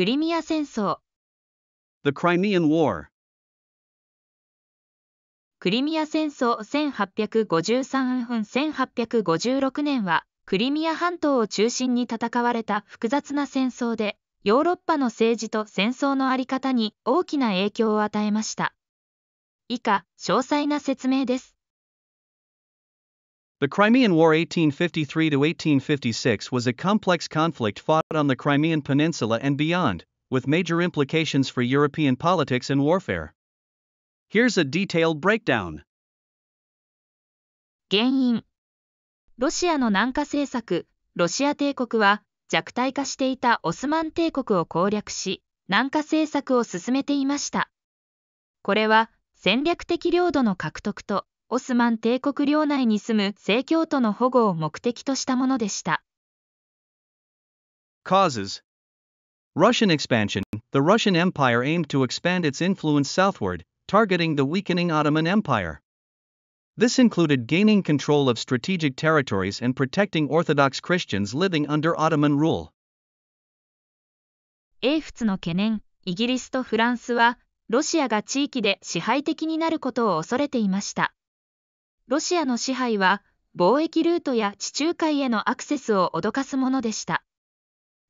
クリミア戦争 The Crimean War クリミア戦争1853分1856年はクリミア半島を中心に戦われた複雑な戦争でヨーロッパの政治と戦争のあり方に大きな影響を与えました以下詳細な説明です The Crimean War 1853 1856 was a complex conflict fought on the Crimean Peninsula and beyond, with major implications for European politics and warfare. Here's a detailed breakdown. 原因ロシアの南下政策、ロシア帝国は弱体化していたオスマン帝国を攻略し、南下政策を進めていました。これは戦略的領土の獲得とオスマン帝国領内に住む正教徒の保護を目的としたものでした。Causes Russian expansion The Russian Empire aimed to expand its influence southward, targeting the weakening Ottoman Empire. This included gaining control of strategic territories and protecting Orthodox Christians living under Ottoman rule. 英仏の懸念、イギリスとフランスは、ロシアが地域で支配的になることを恐れていました。ロシアの支配は貿易ルートや地中海へのアクセスを脅かすものでした。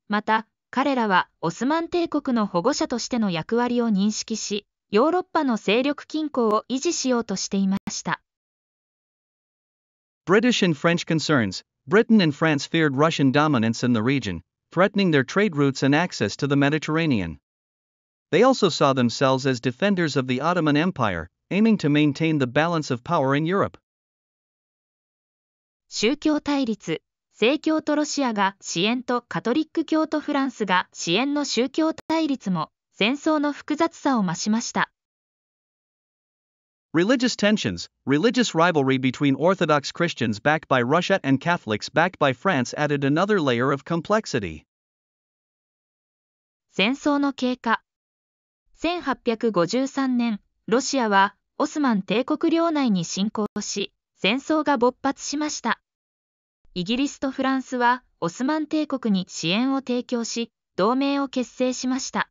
また、彼らはオスマン帝国の保護者としての役割を認識し、ヨーロッパの勢力均衡を維持しようとしていました。British and French concerns Britain and France feared Russian dominance in the region, threatening their trade routes and access to the Mediterranean. They also saw themselves as defenders of the Ottoman Empire, aiming to maintain the balance of power in Europe. 宗教対立、正教とロシアが支援とカトリック教とフランスが支援の宗教対立も戦争の複雑さを増しました。Religious tensions, religious rivalry between Orthodox Christians backed by Russia and Catholics backed by France added another layer of complexity. 戦争の経過1853年、ロシアはオスマン帝国領内に侵攻し、戦争が勃発しました。イギリスとフランスはオスマン帝国に支援を提供し、同盟を結成しました。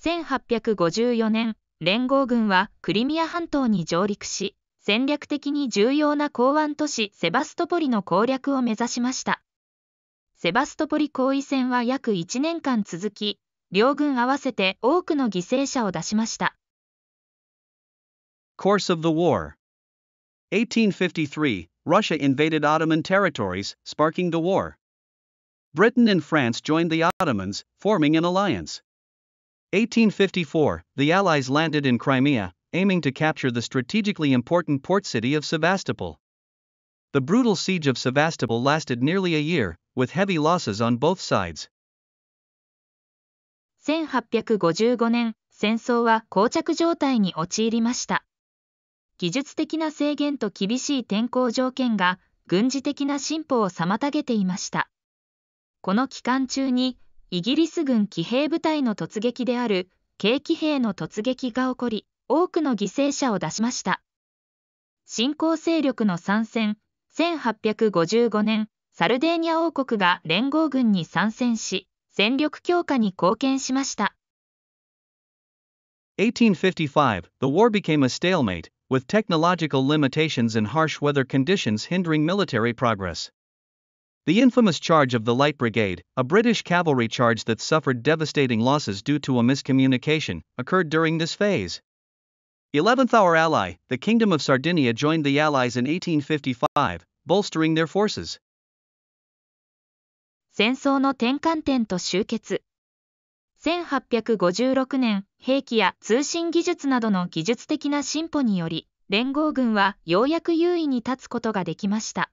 1854年、連合軍はクリミア半島に上陸し、戦略的に重要な港湾都市セバストポリの攻略を目指しました。セバストポリ攻囲戦は約1年間続き、両軍合わせて多くの犠牲者を出しました。Course of the War 1853 Russia invaded Ottoman territories, sparking the war. Britain and France joined the Ottomans, forming an alliance. 1854, the Allies landed in Crimea, aiming to capture the strategically important port city of Sevastopol. The brutal siege of Sevastopol lasted nearly a year, with heavy losses on both sides. 1855年、戦争は膠着状態に陥りました。技術的な制限と厳しい天候条件が軍事的な進歩を妨げていました。この期間中にイギリス軍騎兵部隊の突撃である軽騎兵の突撃が起こり多くの犠牲者を出しました。新興勢力の参戦1855年サルデーニャ王国が連合軍に参戦し戦力強化に貢献しました。1855, the war became a stalemate, with technological limitations and harsh weather conditions hindering military progress. The infamous charge of the Light Brigade, a British cavalry charge that suffered devastating losses due to a miscommunication, occurred during this phase. 11th hour ally, the Kingdom of Sardinia joined the Allies in 1855, bolstering their forces. 戦争の転換点と終結1856年、兵器や通信技術などの技術的な進歩により、連合軍はようやく優位に立つことができました。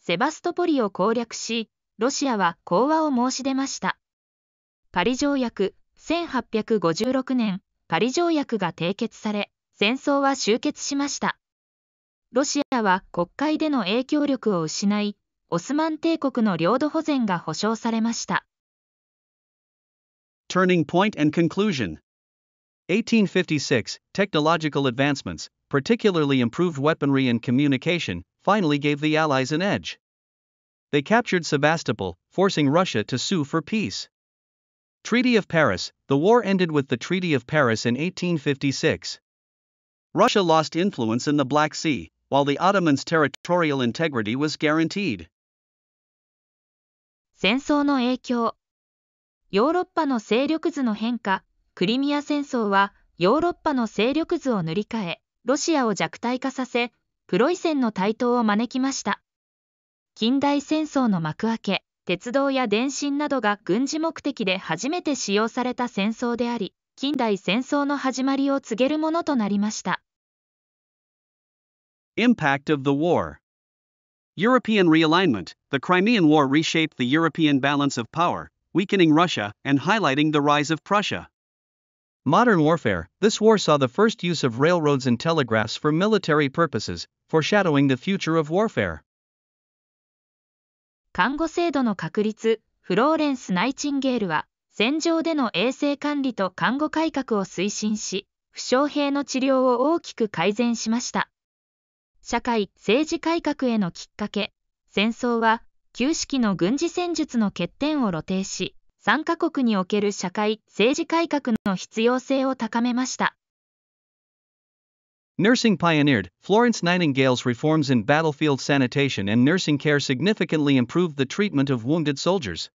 セバストポリを攻略し、ロシアは講和を申し出ました。パリ条約、1856年、パリ条約が締結され、戦争は終結しました。ロシアは国会での影響力を失い、オスマン帝国の領土保全が保障されました。Turning Point and Conclusion 1856 Technological advancements, particularly improved weaponry and communication, finally gave the Allies an edge. They captured Sebastopol, forcing Russia to sue for peace. Treaty of Paris The war ended with the Treaty of Paris in 1856. Russia lost influence in the Black Sea, while the Ottomans' territorial integrity was guaranteed. 戦争の影響ヨーロッパの勢力図の変化、クリミア戦争はヨーロッパの勢力図を塗り替え、ロシアを弱体化させ、プロイセンの台頭を招きました。近代戦争の幕開け、鉄道や電信などが軍事目的で初めて使用された戦争であり、近代戦争の始まりを告げるものとなりました。Impact of the War European realignment, the Crimean War reshaped the European balance of power, weakening Russia and highlighting the rise of Prussia. Modern warfare, this war saw the first use of railroads and telegraphs for military purposes, foreshadowing the future of warfare. 看護制度の確立、フローレンス・ナイチンゲールは、戦場での衛生管理と看護改革を推進し、負傷兵の治療を大きく改善しました。社会・政治改革へのきっかけ、戦争は Nursing pioneered, Florence Nightingale's reforms in battlefield sanitation and nursing care significantly improved the treatment of wounded soldiers.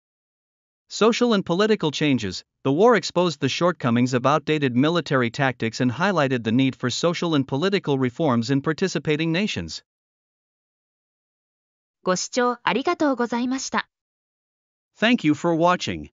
Social and political changes, the war exposed the shortcomings of outdated military tactics and highlighted the need for social and political reforms in participating nations. ご視聴ありがとうございました。Thank you for watching.